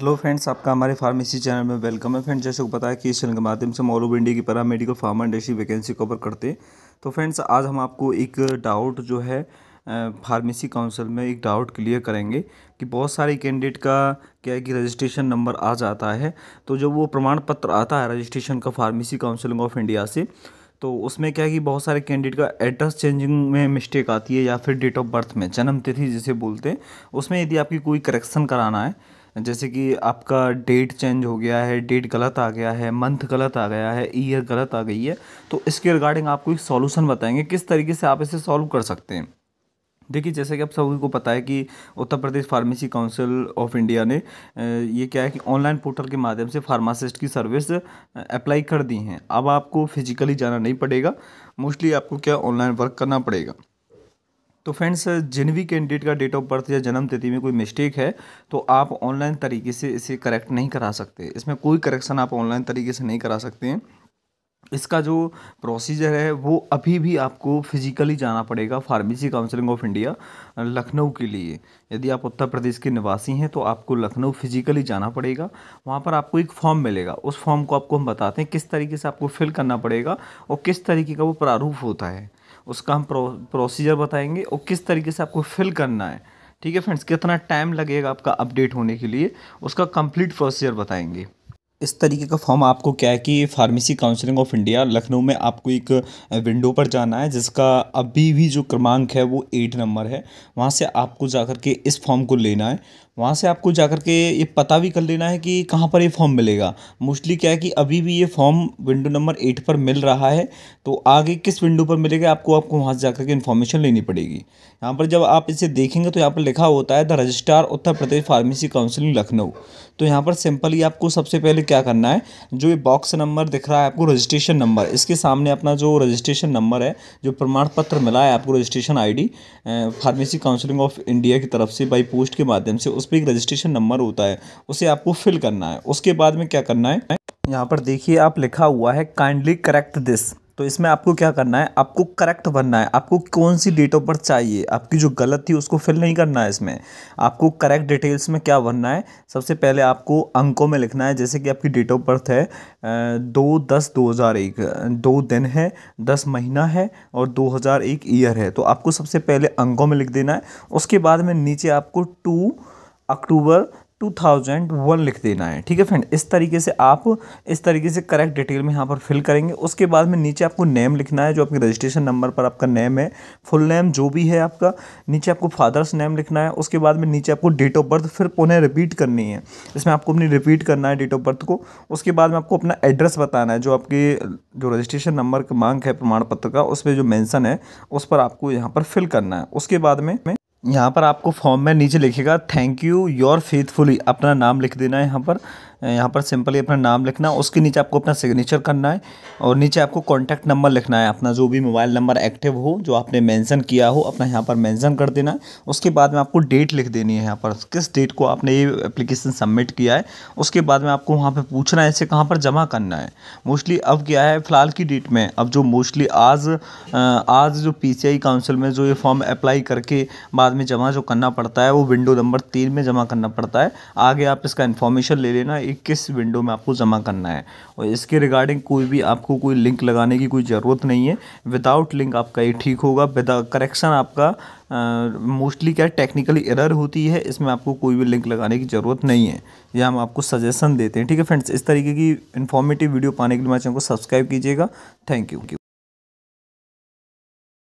hello friends आपका हमारे pharmacy channel में वेलकम है फ्रेंड्स जैसे को बताया कि इस चैनल के माध्यम से मोलू इंडिया की paramedical pharma industry vacancy cover करते हैं तो फ्रेंड्स आज हम आपको एक डाउट जो है फार्मेसी काउंसिल में एक डाउट क्लियर करेंगे कि बहुत सारे कैंडिडेट का क्या है कि रजिस्ट्रेशन नंबर आ जाता है तो जब वो प्रमाण पत्र आता है रजिस्ट्रेशन का फार्मेसी काउंसिलिंग ऑफ इंडिया से तो उसमें क्या है कि बहुत सारे कैंडिडेट का एड्रेस चेंजिंग में मिस्टेक आती है या फिर डेट ऑफ बर्थ में जन्म तिथि जिसे बोलते हैं उसमें यदि आपकी कोई करेक्शन कराना है जैसे कि आपका डेट चेंज हो गया है डेट गलत आ गया है मंथ गलत आ गया है ईयर गलत आ गई है तो इसके रिगार्डिंग आपको एक सॉल्यूशन बताएंगे किस तरीके से आप इसे सॉल्व कर सकते हैं देखिए जैसे कि आप सभी को पता है कि Uttar Pradesh pharmacy council of India ने ये क्या है कि ऑनलाइन पोर्टल के माध्यम से फार्मासिस्ट की सर्विस अप्लाई कर दी हैं अब आपको फिजिकली जाना नहीं पड़ेगा मोस्टली आपको क्या ऑनलाइन वर्क करना पड़ेगा तो फ्रेंड्स जिन भी कैंडिडेट का डेट ऑफ बर्थ या जन्म तिथि में कोई मिस्टेक है तो आप ऑनलाइन तरीके से इसे करेक्ट नहीं करा सकते इसमें कोई करेक्शन आप ऑनलाइन तरीके से नहीं करा सकते हैं इसका जो प्रोसीजर है वो अभी भी आपको फिजिकली जाना पड़ेगा pharmacy counselling of India Lucknow के लिए यदि आप उत्तर प्रदेश के निवासी हैं तो आपको लखनऊ फिजिकली जाना पड़ेगा वहाँ पर आपको एक फॉर्म मिलेगा उस फॉर्म को आपको हम बताते हैं किस तरीके से आपको फिल करना पड़ेगा और किस तरीके का वो प्रारूप होता है उसका हम प्रो, प्रोसीजर बताएंगे और किस तरीके से आपको फिल करना है ठीक है फ्रेंड्स कितना टाइम लगेगा आपका अपडेट होने के लिए उसका कंप्लीट प्रोसीजर बताएंगे इस तरीके का फॉर्म आपको क्या है कि pharmacy counselling of India Lucknow में आपको एक विंडो पर जाना है जिसका अभी भी जो क्रमांक है वो एट नंबर है वहाँ से आपको जा के इस फॉर्म को लेना है वहाँ से आपको जा के ये पता भी कर लेना है कि कहाँ पर ये फॉर्म मिलेगा मोस्टली क्या है कि अभी भी ये फॉर्म विंडो नंबर एट पर मिल रहा है तो आगे किस विंडो पर मिलेगा आपको आपको वहाँ से जा कर के इन्फॉर्मेशन लेनी पड़ेगी यहाँ पर जब आप इसे देखेंगे तो यहाँ पर लिखा होता है the registrar Uttar Pradesh pharmacy council Lucknow तो यहाँ पर सिंपली आपको सबसे पहले क्या करना है जो ये बॉक्स नंबर दिख रहा है आपको रजिस्ट्रेशन नंबर इसके सामने अपना जो रजिस्ट्रेशन नंबर है जो प्रमाण पत्र मिला है आपको रजिस्ट्रेशन आई फार्मेसी काउंसिलिंग ऑफ इंडिया की तरफ से बाई पोस्ट के माध्यम से उस पर एक रजिस्ट्रेशन नंबर होता है उसे आपको फिल करना है उसके बाद में क्या करना है यहाँ पर देखिए आप लिखा हुआ है काइंडली करेक्ट दिस तो इसमें आपको क्या करना है आपको करेक्ट बनना है आपको कौन सी डेटों पर चाहिए आपकी जो गलत थी उसको फिल नहीं करना है इसमें आपको करेक्ट डिटेल्स में क्या भरना है सबसे पहले आपको अंकों में लिखना है जैसे कि आपकी डेट ऑफ बर्थ है दो दस दो हज़ार एक दो दिन है दस महीना है और दो हज़ार एक ईयर है तो आपको सबसे पहले अंकों में लिख देना है उसके बाद में नीचे आपको टू अक्टूबर 2001 लिख देना है ठीक है फ्रेंड इस तरीके से आप इस तरीके से करेक्ट डिटेल में यहाँ पर फिल करेंगे उसके बाद में नीचे आपको नेम लिखना है जो आपके रजिस्ट्रेशन नंबर पर आपका नेम है फुल नेम जो भी है आपका नीचे आपको फादर्स नेम लिखना है उसके बाद में नीचे आपको डेट ऑफ बर्थ फिर पुनः रिपीट करनी है इसमें आपको अपनी रिपीट करना है डेट ऑफ बर्थ को उसके बाद में आपको अपना एड्रेस बताना है जो आपके जो रजिस्ट्रेशन नंबर का मांग है प्रमाण पत्र का उस पर जो मैंसन है उस पर आपको यहाँ पर फिल करना है उसके बाद में यहाँ पर आपको फॉर्म में नीचे लिखेगा थैंक यू योर फेथफुली अपना नाम लिख देना है यहाँ पर यहाँ पर सिंपली अपना नाम लिखना उसके नीचे आपको अपना सिग्नेचर करना है और नीचे आपको कॉन्टैक्ट नंबर लिखना है अपना जो भी मोबाइल नंबर एक्टिव हो जो आपने मेंशन किया हो अपना यहाँ पर मेंशन कर देना है उसके बाद में आपको डेट लिख देनी है यहाँ पर किस डेट को आपने ये अप्लीकेशन सबमिट किया है उसके बाद में आपको वहाँ पर पूछना है इसे कहाँ पर जमा करना है मोस्टली अब क्या है फ़िलहाल की डेट में अब जो मोस्टली आज आज जो आई काउंसिल में जो ये फॉर्म अप्लाई करके बाद में जमा जो करना पड़ता है वो विंडो नंबर तीन में जमा करना पड़ता है आगे आप इसका इन्फॉर्मेशन ले लेना किस विंडो में आपको जमा करना है और इसके रिगार्डिंग कोई भी आपको कोई लिंक लगाने की कोई ज़रूरत नहीं है विदाउट लिंक आपका ये ठीक होगा विदा करेक्शन आपका मोस्टली क्या टेक्निकली एरर होती है इसमें आपको कोई भी लिंक लगाने की ज़रूरत नहीं है यह हम आपको सजेशन देते हैं ठीक है फ्रेंड्स इस तरीके की इन्फॉर्मेटिव वीडियो पाने के लिए हमारे चैनल को सब्सक्राइब कीजिएगा थैंक यू